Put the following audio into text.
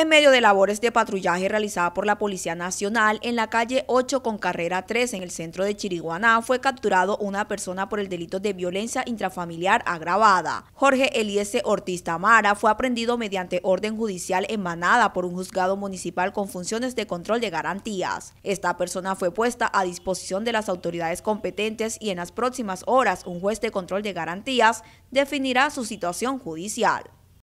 en medio de labores de patrullaje realizada por la Policía Nacional en la calle 8 con carrera 3 en el centro de Chiriguaná, fue capturado una persona por el delito de violencia intrafamiliar agravada. Jorge Eliese Ortiz Tamara fue aprendido mediante orden judicial emanada por un juzgado municipal con funciones de control de garantías. Esta persona fue puesta a disposición de las autoridades competentes y en las próximas horas un juez de control de garantías definirá su situación judicial.